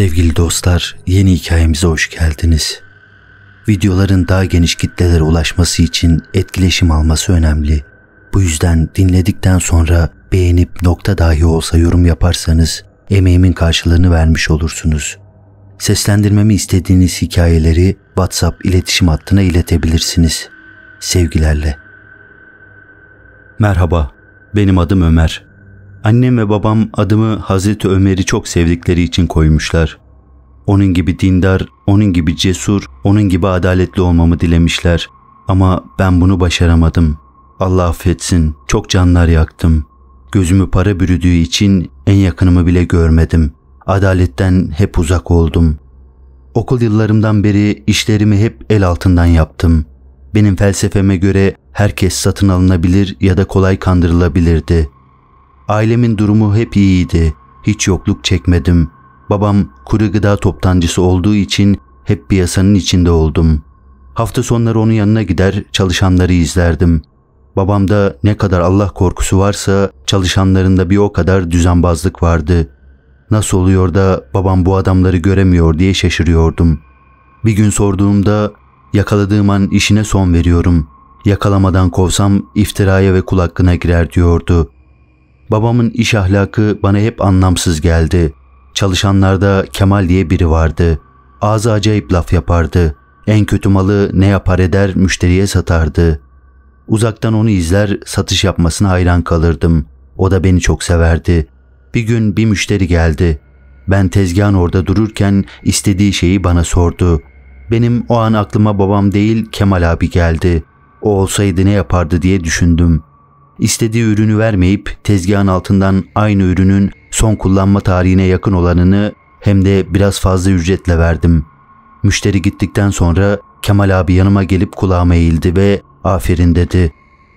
Sevgili dostlar, yeni hikayemize hoş geldiniz. Videoların daha geniş kitlelere ulaşması için etkileşim alması önemli. Bu yüzden dinledikten sonra beğenip nokta dahi olsa yorum yaparsanız emeğimin karşılığını vermiş olursunuz. Seslendirmemi istediğiniz hikayeleri WhatsApp iletişim hattına iletebilirsiniz. Sevgilerle. Merhaba, benim adım Ömer. Annem ve babam adımı Hazreti Ömer'i çok sevdikleri için koymuşlar. Onun gibi dindar, onun gibi cesur, onun gibi adaletli olmamı dilemişler. Ama ben bunu başaramadım. Allah affetsin, çok canlar yaktım. Gözümü para bürüdüğü için en yakınımı bile görmedim. Adaletten hep uzak oldum. Okul yıllarımdan beri işlerimi hep el altından yaptım. Benim felsefeme göre herkes satın alınabilir ya da kolay kandırılabilirdi.'' Ailemin durumu hep iyiydi. Hiç yokluk çekmedim. Babam kuru gıda toptancısı olduğu için hep piyasanın içinde oldum. Hafta sonları onun yanına gider, çalışanları izlerdim. Babamda ne kadar Allah korkusu varsa çalışanlarında bir o kadar düzenbazlık vardı. Nasıl oluyor da babam bu adamları göremiyor diye şaşırıyordum. Bir gün sorduğumda yakaladığım an işine son veriyorum. Yakalamadan kovsam iftiraya ve kul hakkına girer diyordu. Babamın iş ahlakı bana hep anlamsız geldi. Çalışanlarda Kemal diye biri vardı. Ağzı acayip laf yapardı. En kötü malı ne yapar eder müşteriye satardı. Uzaktan onu izler satış yapmasına hayran kalırdım. O da beni çok severdi. Bir gün bir müşteri geldi. Ben tezgahın orada dururken istediği şeyi bana sordu. Benim o an aklıma babam değil Kemal abi geldi. O olsaydı ne yapardı diye düşündüm istediği ürünü vermeyip tezgahın altından aynı ürünün son kullanma tarihine yakın olanını hem de biraz fazla ücretle verdim. Müşteri gittikten sonra Kemal abi yanıma gelip kulağıma eğildi ve aferin dedi.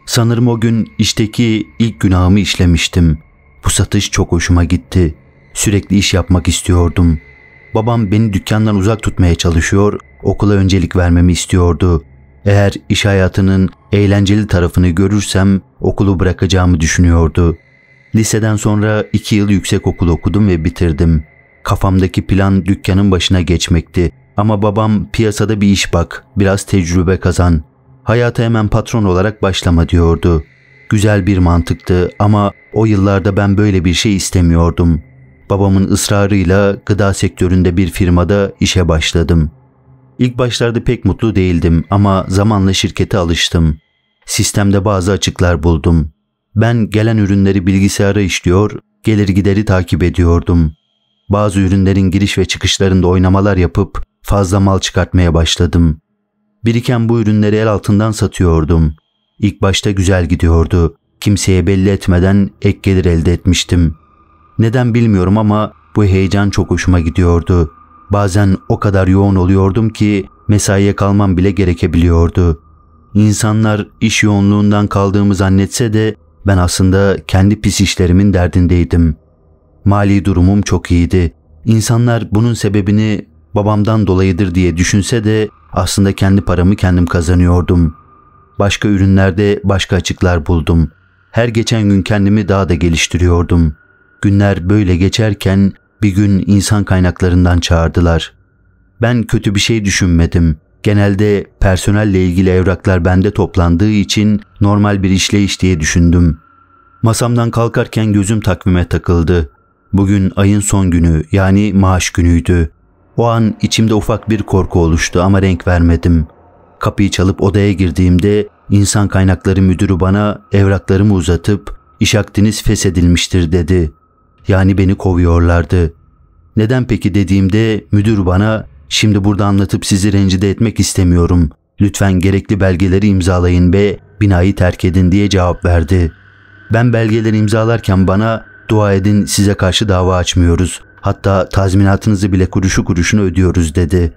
Sanırım o gün işteki ilk günahımı işlemiştim. Bu satış çok hoşuma gitti. Sürekli iş yapmak istiyordum. Babam beni dükkandan uzak tutmaya çalışıyor, okula öncelik vermemi istiyordu. Eğer iş hayatının eğlenceli tarafını görürsem okulu bırakacağımı düşünüyordu. Liseden sonra iki yıl yüksekokul okudum ve bitirdim. Kafamdaki plan dükkanın başına geçmekti. Ama babam piyasada bir iş bak, biraz tecrübe kazan. Hayata hemen patron olarak başlama diyordu. Güzel bir mantıktı ama o yıllarda ben böyle bir şey istemiyordum. Babamın ısrarıyla gıda sektöründe bir firmada işe başladım.'' İlk başlarda pek mutlu değildim ama zamanla şirkete alıştım. Sistemde bazı açıklar buldum. Ben gelen ürünleri bilgisayara işliyor, gelir gideri takip ediyordum. Bazı ürünlerin giriş ve çıkışlarında oynamalar yapıp fazla mal çıkartmaya başladım. Biriken bu ürünleri el altından satıyordum. İlk başta güzel gidiyordu. Kimseye belli etmeden ek gelir elde etmiştim. Neden bilmiyorum ama bu heyecan çok hoşuma gidiyordu.'' Bazen o kadar yoğun oluyordum ki mesaiye kalmam bile gerekebiliyordu. İnsanlar iş yoğunluğundan kaldığımı zannetse de ben aslında kendi pis işlerimin derdindeydim. Mali durumum çok iyiydi. İnsanlar bunun sebebini babamdan dolayıdır diye düşünse de aslında kendi paramı kendim kazanıyordum. Başka ürünlerde başka açıklar buldum. Her geçen gün kendimi daha da geliştiriyordum. Günler böyle geçerken bir gün insan kaynaklarından çağırdılar. Ben kötü bir şey düşünmedim. Genelde personelle ilgili evraklar bende toplandığı için normal bir işleyiş diye düşündüm. Masamdan kalkarken gözüm takvime takıldı. Bugün ayın son günü yani maaş günüydü. O an içimde ufak bir korku oluştu ama renk vermedim. Kapıyı çalıp odaya girdiğimde insan kaynakları müdürü bana evraklarımı uzatıp iş akdiniz feshedilmiştir dedi. Yani beni kovuyorlardı. Neden peki dediğimde müdür bana şimdi burada anlatıp sizi rencide etmek istemiyorum. Lütfen gerekli belgeleri imzalayın ve binayı terk edin diye cevap verdi. Ben belgeleri imzalarken bana dua edin size karşı dava açmıyoruz. Hatta tazminatınızı bile kuruşu kuruşuna ödüyoruz dedi.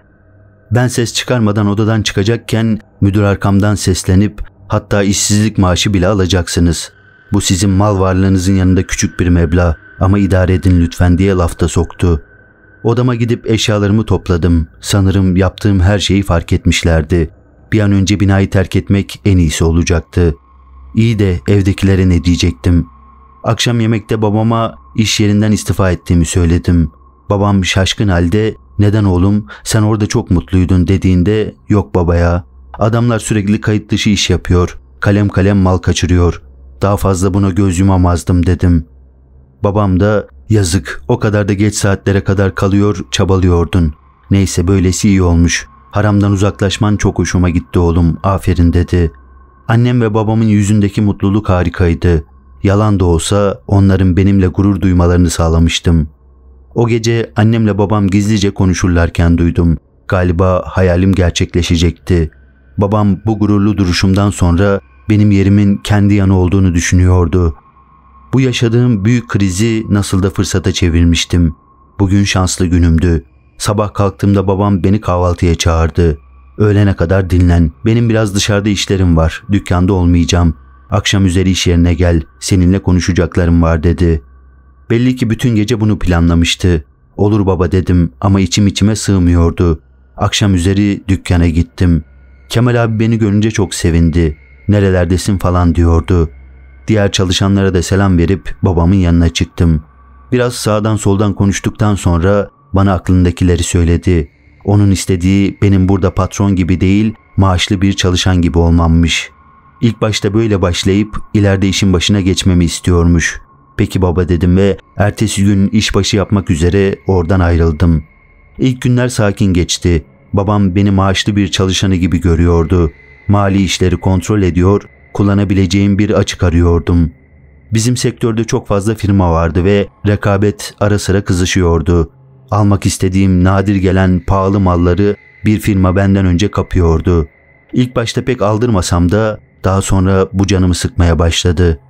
Ben ses çıkarmadan odadan çıkacakken müdür arkamdan seslenip hatta işsizlik maaşı bile alacaksınız. Bu sizin mal varlığınızın yanında küçük bir meblağ ama idare edin lütfen diye lafta soktu. Odama gidip eşyalarımı topladım. Sanırım yaptığım her şeyi fark etmişlerdi. Bir an önce binayı terk etmek en iyisi olacaktı. İyi de evdekilere ne diyecektim? Akşam yemekte babama iş yerinden istifa ettiğimi söyledim. Babam şaşkın halde neden oğlum sen orada çok mutluydun dediğinde yok babaya. Adamlar sürekli kayıt dışı iş yapıyor. Kalem kalem mal kaçırıyor. Daha fazla buna göz yumamazdım dedim. Babam da yazık o kadar da geç saatlere kadar kalıyor çabalıyordun. Neyse böylesi iyi olmuş. Haramdan uzaklaşman çok hoşuma gitti oğlum aferin dedi. Annem ve babamın yüzündeki mutluluk harikaydı. Yalan da olsa onların benimle gurur duymalarını sağlamıştım. O gece annemle babam gizlice konuşurlarken duydum. Galiba hayalim gerçekleşecekti. Babam bu gururlu duruşumdan sonra benim yerimin kendi yanı olduğunu düşünüyordu. Bu yaşadığım büyük krizi nasıl da fırsata çevirmiştim. Bugün şanslı günümdü. Sabah kalktığımda babam beni kahvaltıya çağırdı. Öğlene kadar dinlen. Benim biraz dışarıda işlerim var. Dükkanda olmayacağım. Akşam üzeri iş yerine gel. Seninle konuşacaklarım var dedi. Belli ki bütün gece bunu planlamıştı. Olur baba dedim ama içim içime sığmıyordu. Akşam üzeri dükkana gittim. Kemal abi beni görünce çok sevindi nerelerdesin falan diyordu. Diğer çalışanlara da selam verip babamın yanına çıktım. Biraz sağdan soldan konuştuktan sonra bana aklındakileri söyledi. Onun istediği benim burada patron gibi değil, maaşlı bir çalışan gibi olmammış. İlk başta böyle başlayıp ileride işin başına geçmemi istiyormuş. Peki baba dedim ve ertesi gün işbaşı yapmak üzere oradan ayrıldım. İlk günler sakin geçti. Babam beni maaşlı bir çalışanı gibi görüyordu. Mali işleri kontrol ediyor, kullanabileceğim bir açık arıyordum. Bizim sektörde çok fazla firma vardı ve rekabet ara sıra kızışıyordu. Almak istediğim nadir gelen pahalı malları bir firma benden önce kapıyordu. İlk başta pek aldırmasam da daha sonra bu canımı sıkmaya başladı.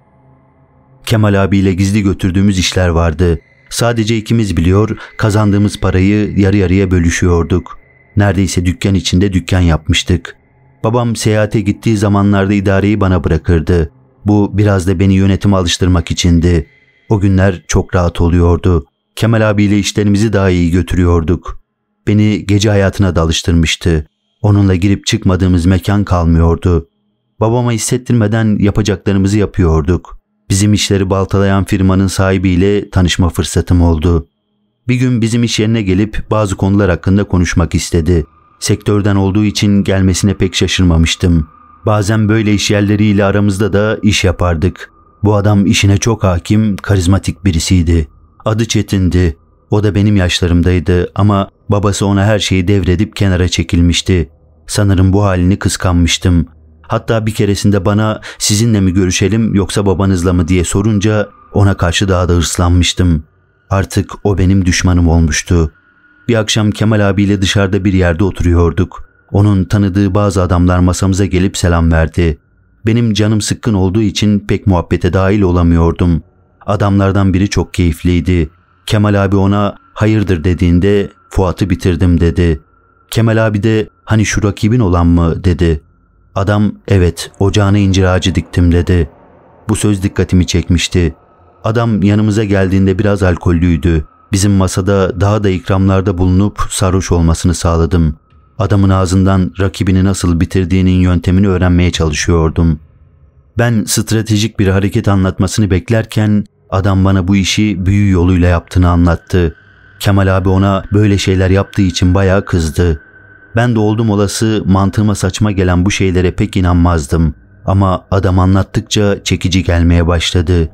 Kemal abiyle gizli götürdüğümüz işler vardı. Sadece ikimiz biliyor, kazandığımız parayı yarı yarıya bölüşüyorduk. Neredeyse dükkan içinde dükkan yapmıştık. Babam seyahate gittiği zamanlarda idareyi bana bırakırdı. Bu biraz da beni yönetime alıştırmak içindi. O günler çok rahat oluyordu. Kemal abiyle işlerimizi daha iyi götürüyorduk. Beni gece hayatına da alıştırmıştı. Onunla girip çıkmadığımız mekan kalmıyordu. Babama hissettirmeden yapacaklarımızı yapıyorduk. Bizim işleri baltalayan firmanın sahibiyle tanışma fırsatım oldu. Bir gün bizim iş yerine gelip bazı konular hakkında konuşmak istedi. Sektörden olduğu için gelmesine pek şaşırmamıştım. Bazen böyle iş yerleriyle aramızda da iş yapardık. Bu adam işine çok hakim, karizmatik birisiydi. Adı Çetin'di. O da benim yaşlarımdaydı ama babası ona her şeyi devredip kenara çekilmişti. Sanırım bu halini kıskanmıştım. Hatta bir keresinde bana sizinle mi görüşelim yoksa babanızla mı diye sorunca ona karşı daha da hırslanmıştım. Artık o benim düşmanım olmuştu. Bir akşam Kemal abiyle dışarıda bir yerde oturuyorduk. Onun tanıdığı bazı adamlar masamıza gelip selam verdi. Benim canım sıkkın olduğu için pek muhabbete dahil olamıyordum. Adamlardan biri çok keyifliydi. Kemal abi ona hayırdır dediğinde Fuat'ı bitirdim dedi. Kemal abi de hani şu rakibin olan mı dedi. Adam evet ocağına incir ağacı diktim dedi. Bu söz dikkatimi çekmişti. Adam yanımıza geldiğinde biraz alkollüydü. Bizim masada daha da ikramlarda bulunup sarhoş olmasını sağladım. Adamın ağzından rakibini nasıl bitirdiğinin yöntemini öğrenmeye çalışıyordum. Ben stratejik bir hareket anlatmasını beklerken adam bana bu işi büyü yoluyla yaptığını anlattı. Kemal abi ona böyle şeyler yaptığı için bayağı kızdı. Ben de oldum olası mantığıma saçma gelen bu şeylere pek inanmazdım. Ama adam anlattıkça çekici gelmeye başladı.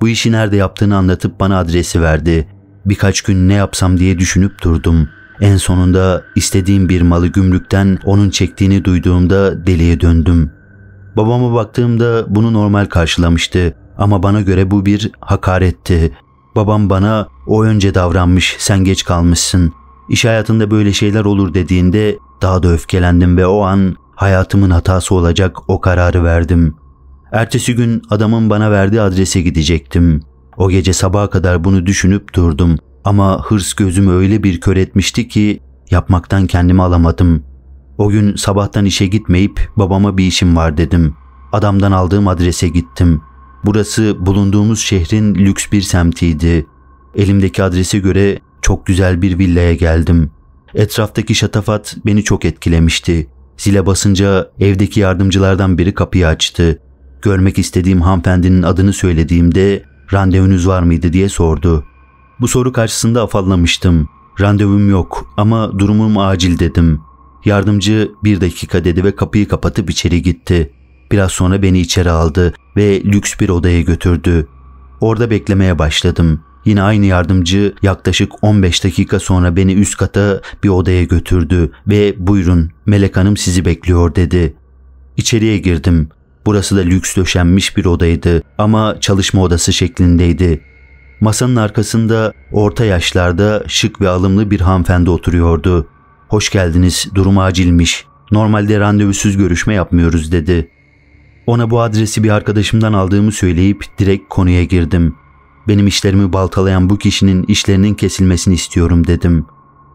Bu işi nerede yaptığını anlatıp bana adresi verdi. Birkaç gün ne yapsam diye düşünüp durdum. En sonunda istediğim bir malı gümrükten onun çektiğini duyduğumda deliye döndüm. Babama baktığımda bunu normal karşılamıştı ama bana göre bu bir hakaretti. Babam bana o önce davranmış, sen geç kalmışsın. İş hayatında böyle şeyler olur dediğinde daha da öfkelendim ve o an hayatımın hatası olacak o kararı verdim. Ertesi gün adamın bana verdiği adrese gidecektim. O gece sabaha kadar bunu düşünüp durdum ama hırs gözümü öyle bir kör etmişti ki yapmaktan kendimi alamadım. O gün sabahtan işe gitmeyip babama bir işim var dedim. Adamdan aldığım adrese gittim. Burası bulunduğumuz şehrin lüks bir semtiydi. Elimdeki adrese göre çok güzel bir villaya geldim. Etraftaki şatafat beni çok etkilemişti. Zile basınca evdeki yardımcılardan biri kapıyı açtı. Görmek istediğim hanımefendinin adını söylediğimde randevunuz var mıydı diye sordu. Bu soru karşısında afallamıştım. Randevum yok ama durumum acil dedim. Yardımcı bir dakika dedi ve kapıyı kapatıp içeri gitti. Biraz sonra beni içeri aldı ve lüks bir odaya götürdü. Orada beklemeye başladım. Yine aynı yardımcı yaklaşık 15 dakika sonra beni üst kata bir odaya götürdü ve buyurun Melek Hanım sizi bekliyor dedi. İçeriye girdim. Burası da lüks döşenmiş bir odaydı ama çalışma odası şeklindeydi. Masanın arkasında orta yaşlarda şık ve alımlı bir hanımefendi oturuyordu. Hoş geldiniz, durum acilmiş. Normalde randevusuz görüşme yapmıyoruz dedi. Ona bu adresi bir arkadaşımdan aldığımı söyleyip direkt konuya girdim. Benim işlerimi baltalayan bu kişinin işlerinin kesilmesini istiyorum dedim.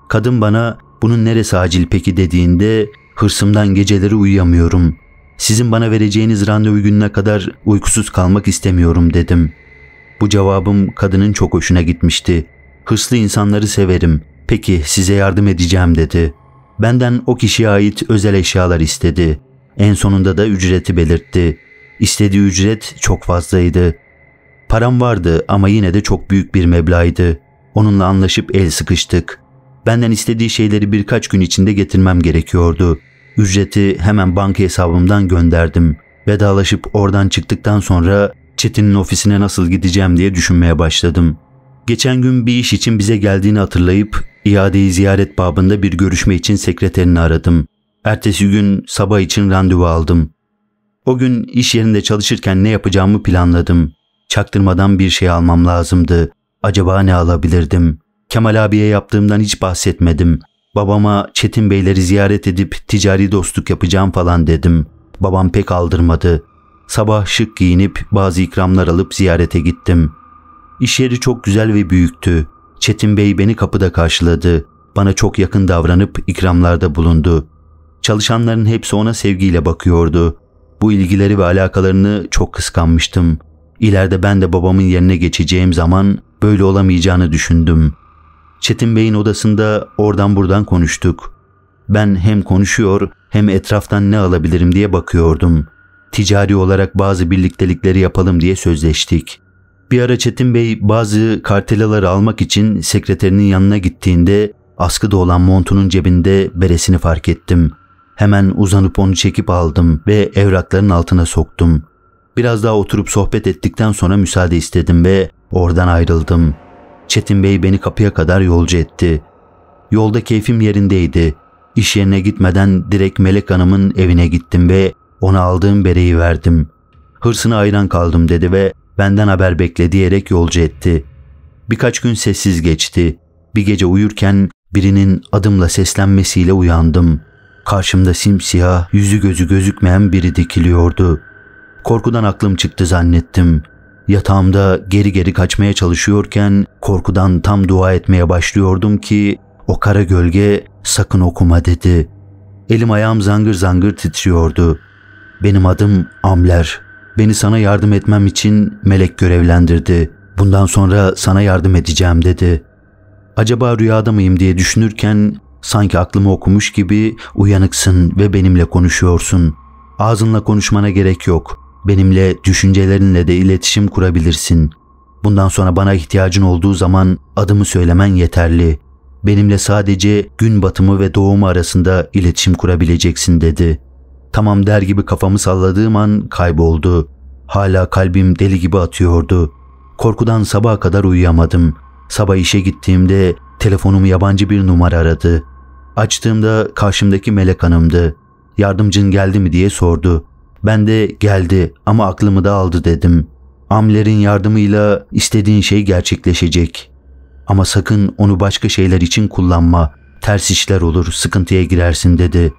Kadın bana bunun neresi acil peki dediğinde hırsımdan geceleri uyuyamıyorum. Sizin bana vereceğiniz randevu gününe kadar uykusuz kalmak istemiyorum dedim. Bu cevabım kadının çok hoşuna gitmişti. Hırslı insanları severim. Peki size yardım edeceğim dedi. Benden o kişiye ait özel eşyalar istedi. En sonunda da ücreti belirtti. İstediği ücret çok fazlaydı. Param vardı ama yine de çok büyük bir meblağydı. Onunla anlaşıp el sıkıştık. Benden istediği şeyleri birkaç gün içinde getirmem gerekiyordu. Ücreti hemen banka hesabımdan gönderdim. Vedalaşıp oradan çıktıktan sonra Çetin'in ofisine nasıl gideceğim diye düşünmeye başladım. Geçen gün bir iş için bize geldiğini hatırlayıp iadeyi ziyaret babında bir görüşme için sekreterini aradım. Ertesi gün sabah için randevu aldım. O gün iş yerinde çalışırken ne yapacağımı planladım. Çaktırmadan bir şey almam lazımdı. Acaba ne alabilirdim? Kemal abiye yaptığımdan hiç bahsetmedim. Babama Çetin Beyleri ziyaret edip ticari dostluk yapacağım falan dedim. Babam pek aldırmadı. Sabah şık giyinip bazı ikramlar alıp ziyarete gittim. İş yeri çok güzel ve büyüktü. Çetin Bey beni kapıda karşıladı. Bana çok yakın davranıp ikramlarda bulundu. Çalışanların hepsi ona sevgiyle bakıyordu. Bu ilgileri ve alakalarını çok kıskanmıştım. İleride ben de babamın yerine geçeceğim zaman böyle olamayacağını düşündüm.'' Çetin Bey'in odasında oradan buradan konuştuk. Ben hem konuşuyor hem etraftan ne alabilirim diye bakıyordum. Ticari olarak bazı birliktelikleri yapalım diye sözleştik. Bir ara Çetin Bey bazı kartelaları almak için sekreterinin yanına gittiğinde askıda olan montunun cebinde beresini fark ettim. Hemen uzanıp onu çekip aldım ve evrakların altına soktum. Biraz daha oturup sohbet ettikten sonra müsaade istedim ve oradan ayrıldım.'' Çetin Bey beni kapıya kadar yolcu etti. Yolda keyfim yerindeydi. İş yerine gitmeden direkt Melek Hanım'ın evine gittim ve ona aldığım bereyi verdim. Hırsına ayran kaldım dedi ve benden haber bekle diyerek yolcu etti. Birkaç gün sessiz geçti. Bir gece uyurken birinin adımla seslenmesiyle uyandım. Karşımda simsiyah, yüzü gözü gözükmeyen biri dikiliyordu. Korkudan aklım çıktı zannettim. Yatağımda geri geri kaçmaya çalışıyorken korkudan tam dua etmeye başlıyordum ki o kara gölge sakın okuma dedi. Elim ayağım zangır zangır titriyordu. Benim adım Amler. Beni sana yardım etmem için melek görevlendirdi. Bundan sonra sana yardım edeceğim dedi. Acaba rüyada mıyım diye düşünürken sanki aklımı okumuş gibi uyanıksın ve benimle konuşuyorsun. Ağzınla konuşmana gerek yok. Benimle düşüncelerinle de iletişim kurabilirsin. Bundan sonra bana ihtiyacın olduğu zaman adımı söylemen yeterli. Benimle sadece gün batımı ve doğumu arasında iletişim kurabileceksin dedi. Tamam der gibi kafamı salladığım an kayboldu. Hala kalbim deli gibi atıyordu. Korkudan sabaha kadar uyuyamadım. Sabah işe gittiğimde telefonumu yabancı bir numara aradı. Açtığımda karşımdaki Melek Hanım'dı. Yardımcın geldi mi diye sordu. Ben de geldi ama aklımı da aldı dedim. Amlerin yardımıyla istediğin şey gerçekleşecek. Ama sakın onu başka şeyler için kullanma. Ters işler olur, sıkıntıya girersin dedi.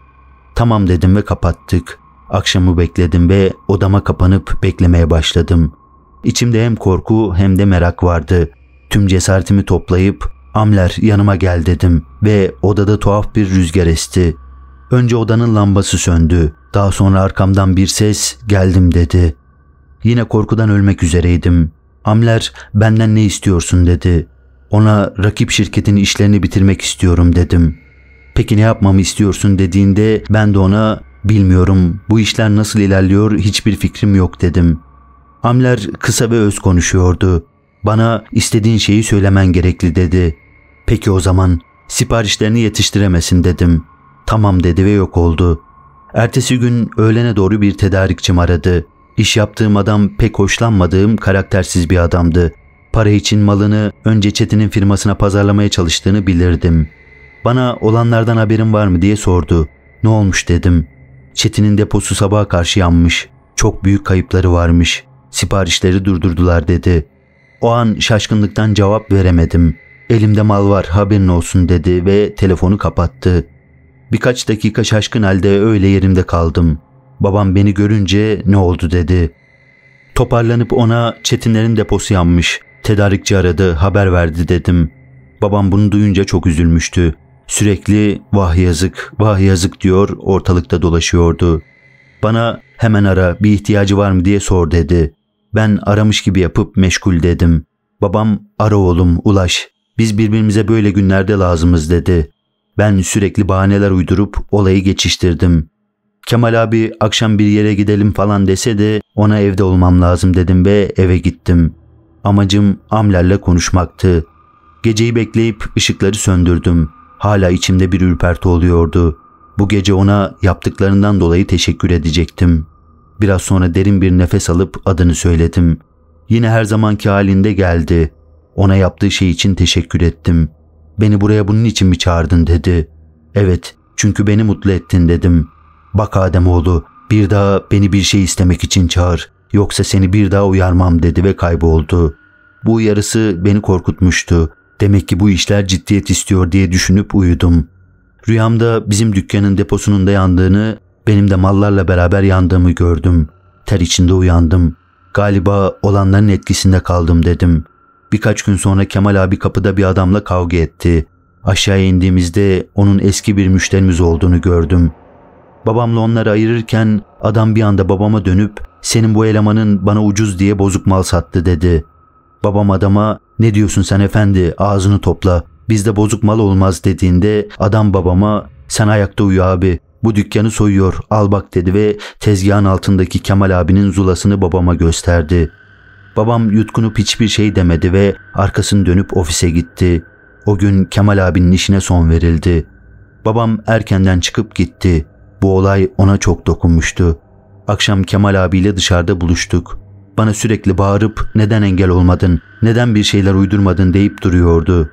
Tamam dedim ve kapattık. Akşamı bekledim ve odama kapanıp beklemeye başladım. İçimde hem korku hem de merak vardı. Tüm cesaretimi toplayıp Amler yanıma gel dedim ve odada tuhaf bir rüzgar esti. Önce odanın lambası söndü. Daha sonra arkamdan bir ses geldim dedi. Yine korkudan ölmek üzereydim. Amler benden ne istiyorsun dedi. Ona rakip şirketin işlerini bitirmek istiyorum dedim. Peki ne yapmamı istiyorsun dediğinde ben de ona bilmiyorum bu işler nasıl ilerliyor hiçbir fikrim yok dedim. Amler kısa ve öz konuşuyordu. Bana istediğin şeyi söylemen gerekli dedi. Peki o zaman siparişlerini yetiştiremesin dedim. Tamam dedi ve yok oldu. Ertesi gün öğlene doğru bir tedarikçim aradı. İş yaptığım adam pek hoşlanmadığım karaktersiz bir adamdı. Para için malını önce Çetin'in firmasına pazarlamaya çalıştığını bilirdim. Bana olanlardan haberin var mı diye sordu. Ne olmuş dedim. Çetin'in deposu sabaha karşı yanmış. Çok büyük kayıpları varmış. Siparişleri durdurdular dedi. O an şaşkınlıktan cevap veremedim. Elimde mal var haberin olsun dedi ve telefonu kapattı.'' Birkaç dakika şaşkın halde öyle yerimde kaldım. Babam beni görünce ne oldu dedi. Toparlanıp ona Çetinlerin deposu yanmış. Tedarikçi aradı, haber verdi dedim. Babam bunu duyunca çok üzülmüştü. Sürekli vah yazık, vah yazık diyor ortalıkta dolaşıyordu. Bana hemen ara bir ihtiyacı var mı diye sor dedi. Ben aramış gibi yapıp meşgul dedim. Babam ara oğlum ulaş biz birbirimize böyle günlerde lazımız dedi. Ben sürekli bahaneler uydurup olayı geçiştirdim. Kemal abi akşam bir yere gidelim falan dese de ona evde olmam lazım dedim ve eve gittim. Amacım Amler'le konuşmaktı. Geceyi bekleyip ışıkları söndürdüm. Hala içimde bir ürperti oluyordu. Bu gece ona yaptıklarından dolayı teşekkür edecektim. Biraz sonra derin bir nefes alıp adını söyledim. Yine her zamanki halinde geldi. Ona yaptığı şey için teşekkür ettim. Beni buraya bunun için mi çağırdın dedi. Evet, çünkü beni mutlu ettin dedim. Bak Ademoğlu, bir daha beni bir şey istemek için çağır. Yoksa seni bir daha uyarmam dedi ve kayboldu. Bu uyarısı beni korkutmuştu. Demek ki bu işler ciddiyet istiyor diye düşünüp uyudum. Rüyamda bizim dükkanın deposunun da yandığını, benim de mallarla beraber yandığımı gördüm. Ter içinde uyandım. Galiba olanların etkisinde kaldım dedim. Birkaç gün sonra Kemal abi kapıda bir adamla kavga etti. Aşağı indiğimizde onun eski bir müşterimiz olduğunu gördüm. Babamla onları ayırırken adam bir anda babama dönüp senin bu elemanın bana ucuz diye bozuk mal sattı dedi. Babam adama ne diyorsun sen efendi ağzını topla bizde bozuk mal olmaz dediğinde adam babama sen ayakta uyu abi bu dükkanı soyuyor al bak dedi ve tezgahın altındaki Kemal abinin zulasını babama gösterdi. Babam yutkunup hiçbir şey demedi ve arkasını dönüp ofise gitti. O gün Kemal abinin işine son verildi. Babam erkenden çıkıp gitti. Bu olay ona çok dokunmuştu. Akşam Kemal abiyle dışarıda buluştuk. Bana sürekli bağırıp neden engel olmadın, neden bir şeyler uydurmadın deyip duruyordu.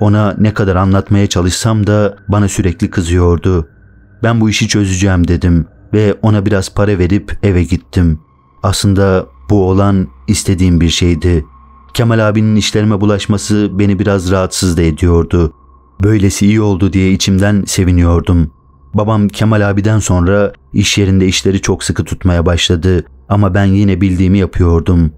Ona ne kadar anlatmaya çalışsam da bana sürekli kızıyordu. Ben bu işi çözeceğim dedim ve ona biraz para verip eve gittim. Aslında bu olan istediğim bir şeydi. Kemal abinin işlerime bulaşması beni biraz rahatsız da ediyordu. Böylesi iyi oldu diye içimden seviniyordum. Babam Kemal abiden sonra iş yerinde işleri çok sıkı tutmaya başladı ama ben yine bildiğimi yapıyordum.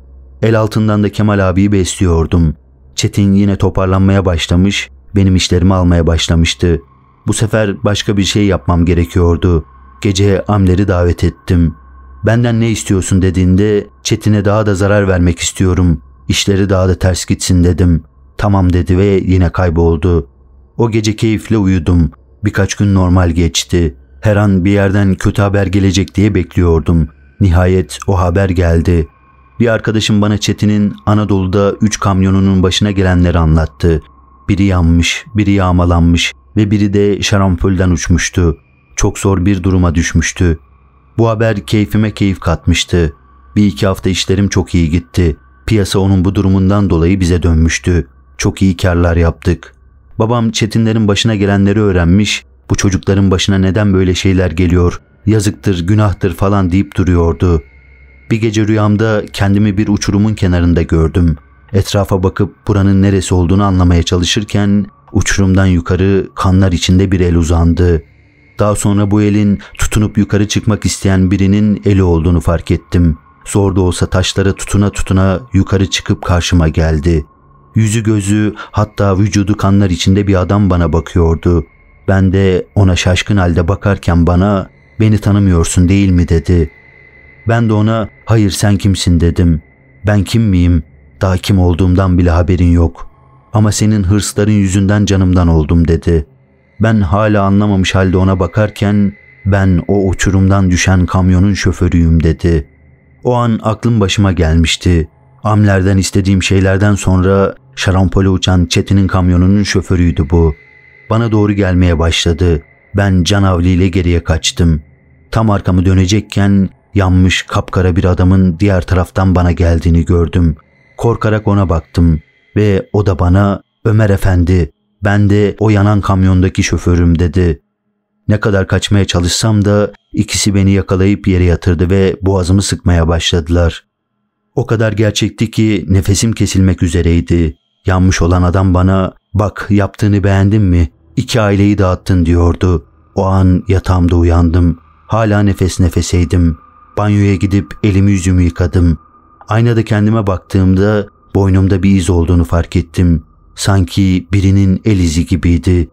El altından da Kemal abiyi besliyordum. Çetin yine toparlanmaya başlamış, benim işlerimi almaya başlamıştı. Bu sefer başka bir şey yapmam gerekiyordu. Gece Amler'i davet ettim.'' benden ne istiyorsun dediğinde Çetin'e daha da zarar vermek istiyorum. İşleri daha da ters gitsin dedim. Tamam dedi ve yine kayboldu. O gece keyifle uyudum. Birkaç gün normal geçti. Her an bir yerden kötü haber gelecek diye bekliyordum. Nihayet o haber geldi. Bir arkadaşım bana Çetin'in Anadolu'da üç kamyonunun başına gelenleri anlattı. Biri yanmış, biri yağmalanmış ve biri de şarampolden uçmuştu. Çok zor bir duruma düşmüştü. Bu haber keyfime keyif katmıştı. Bir iki hafta işlerim çok iyi gitti. Piyasa onun bu durumundan dolayı bize dönmüştü. Çok iyi karlar yaptık. Babam Çetinlerin başına gelenleri öğrenmiş, bu çocukların başına neden böyle şeyler geliyor, yazıktır, günahtır falan deyip duruyordu. Bir gece rüyamda kendimi bir uçurumun kenarında gördüm. Etrafa bakıp buranın neresi olduğunu anlamaya çalışırken uçurumdan yukarı kanlar içinde bir el uzandı. Daha sonra bu elin tutunup yukarı çıkmak isteyen birinin eli olduğunu fark ettim. Zor da olsa taşlara tutuna tutuna yukarı çıkıp karşıma geldi. Yüzü gözü hatta vücudu kanlar içinde bir adam bana bakıyordu. Ben de ona şaşkın halde bakarken bana beni tanımıyorsun değil mi dedi. Ben de ona hayır sen kimsin dedim. Ben kim miyim? Daha kim olduğumdan bile haberin yok. Ama senin hırsların yüzünden canımdan oldum dedi.'' Ben hala anlamamış halde ona bakarken ben o uçurumdan düşen kamyonun şoförüyüm dedi. O an aklım başıma gelmişti. Amlerden istediğim şeylerden sonra şarampole uçan Çetin'in kamyonunun şoförüydü bu. Bana doğru gelmeye başladı. Ben canavli ile geriye kaçtım. Tam arkamı dönecekken yanmış kapkara bir adamın diğer taraftan bana geldiğini gördüm. Korkarak ona baktım ve o da bana Ömer Efendi ben de o yanan kamyondaki şoförüm dedi. Ne kadar kaçmaya çalışsam da ikisi beni yakalayıp yere yatırdı ve boğazımı sıkmaya başladılar. O kadar gerçekti ki nefesim kesilmek üzereydi. Yanmış olan adam bana bak yaptığını beğendin mi? İki aileyi dağıttın diyordu. O an yatağımda uyandım. Hala nefes nefeseydim. Banyoya gidip elimi yüzümü yıkadım. Aynada kendime baktığımda boynumda bir iz olduğunu fark ettim sanki birinin el izi gibiydi.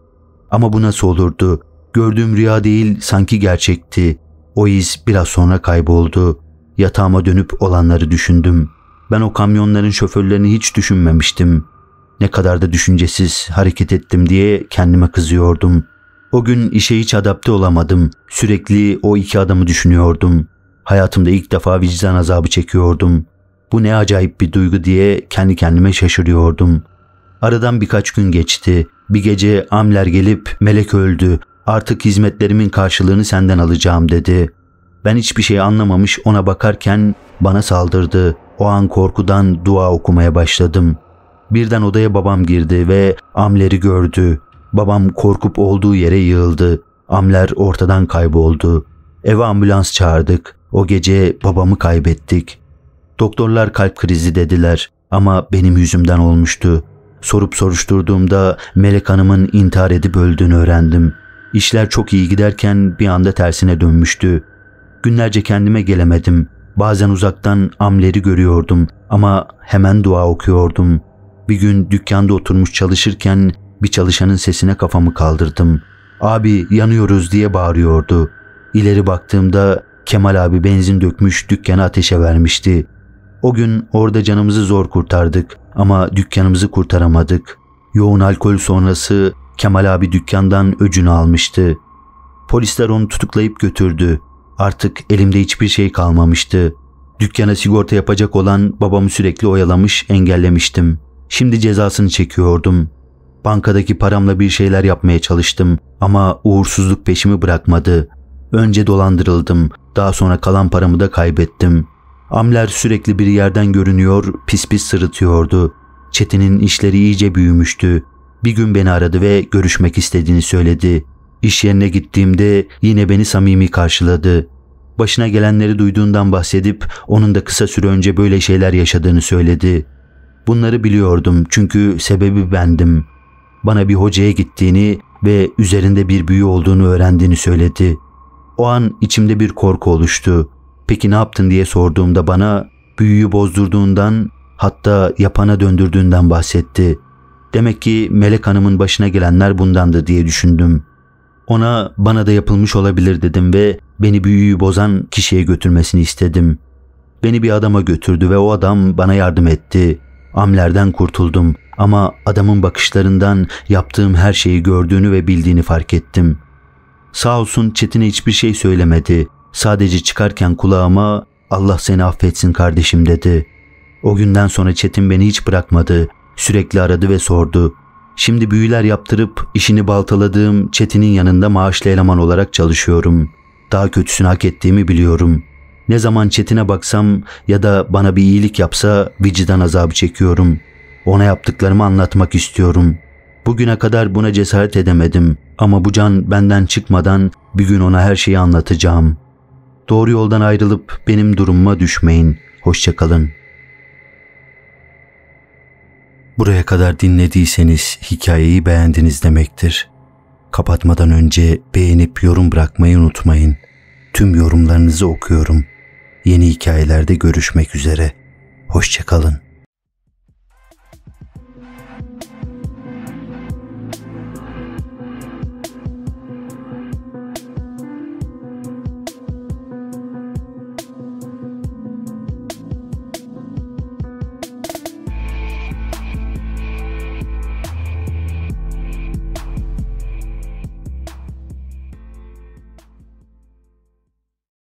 Ama bu nasıl olurdu? Gördüğüm rüya değil sanki gerçekti. O iz biraz sonra kayboldu. Yatağıma dönüp olanları düşündüm. Ben o kamyonların şoförlerini hiç düşünmemiştim. Ne kadar da düşüncesiz hareket ettim diye kendime kızıyordum. O gün işe hiç adapte olamadım. Sürekli o iki adamı düşünüyordum. Hayatımda ilk defa vicdan azabı çekiyordum. Bu ne acayip bir duygu diye kendi kendime şaşırıyordum.'' Aradan birkaç gün geçti. Bir gece Amler gelip melek öldü. Artık hizmetlerimin karşılığını senden alacağım dedi. Ben hiçbir şey anlamamış ona bakarken bana saldırdı. O an korkudan dua okumaya başladım. Birden odaya babam girdi ve Amler'i gördü. Babam korkup olduğu yere yığıldı. Amler ortadan kayboldu. Eve ambulans çağırdık. O gece babamı kaybettik. Doktorlar kalp krizi dediler ama benim yüzümden olmuştu. Sorup soruşturduğumda Melek Hanım'ın intihar edip öldüğünü öğrendim. İşler çok iyi giderken bir anda tersine dönmüştü. Günlerce kendime gelemedim. Bazen uzaktan amleri görüyordum ama hemen dua okuyordum. Bir gün dükkanda oturmuş çalışırken bir çalışanın sesine kafamı kaldırdım. Abi yanıyoruz diye bağırıyordu. İleri baktığımda Kemal abi benzin dökmüş dükkanı ateşe vermişti. O gün orada canımızı zor kurtardık ama dükkanımızı kurtaramadık. Yoğun alkol sonrası Kemal abi dükkandan öcünü almıştı. Polisler onu tutuklayıp götürdü. Artık elimde hiçbir şey kalmamıştı. Dükkana sigorta yapacak olan babamı sürekli oyalamış, engellemiştim. Şimdi cezasını çekiyordum. Bankadaki paramla bir şeyler yapmaya çalıştım ama uğursuzluk peşimi bırakmadı. Önce dolandırıldım, daha sonra kalan paramı da kaybettim. Amler sürekli bir yerden görünüyor, pis pis sırıtıyordu. Çetin'in işleri iyice büyümüştü. Bir gün beni aradı ve görüşmek istediğini söyledi. İş yerine gittiğimde yine beni samimi karşıladı. Başına gelenleri duyduğundan bahsedip onun da kısa süre önce böyle şeyler yaşadığını söyledi. Bunları biliyordum çünkü sebebi bendim. Bana bir hocaya gittiğini ve üzerinde bir büyü olduğunu öğrendiğini söyledi. O an içimde bir korku oluştu. Peki ne yaptın diye sorduğumda bana büyüyü bozdurduğundan hatta yapana döndürdüğünden bahsetti. Demek ki Melek Hanım'ın başına gelenler bundandı diye düşündüm. Ona bana da yapılmış olabilir dedim ve beni büyüyü bozan kişiye götürmesini istedim. Beni bir adama götürdü ve o adam bana yardım etti. Amlerden kurtuldum ama adamın bakışlarından yaptığım her şeyi gördüğünü ve bildiğini fark ettim. Sağ olsun Çetin'e hiçbir şey söylemedi. Sadece çıkarken kulağıma Allah seni affetsin kardeşim dedi. O günden sonra Çetin beni hiç bırakmadı. Sürekli aradı ve sordu. Şimdi büyüler yaptırıp işini baltaladığım Çetin'in yanında maaşlı eleman olarak çalışıyorum. Daha kötüsünü hak ettiğimi biliyorum. Ne zaman Çetin'e baksam ya da bana bir iyilik yapsa vicdan azabı çekiyorum. Ona yaptıklarımı anlatmak istiyorum. Bugüne kadar buna cesaret edemedim ama bu can benden çıkmadan bir gün ona her şeyi anlatacağım.'' Doğru yoldan ayrılıp benim durumuma düşmeyin. Hoşçakalın. Buraya kadar dinlediyseniz hikayeyi beğendiniz demektir. Kapatmadan önce beğenip yorum bırakmayı unutmayın. Tüm yorumlarınızı okuyorum. Yeni hikayelerde görüşmek üzere. Hoşçakalın.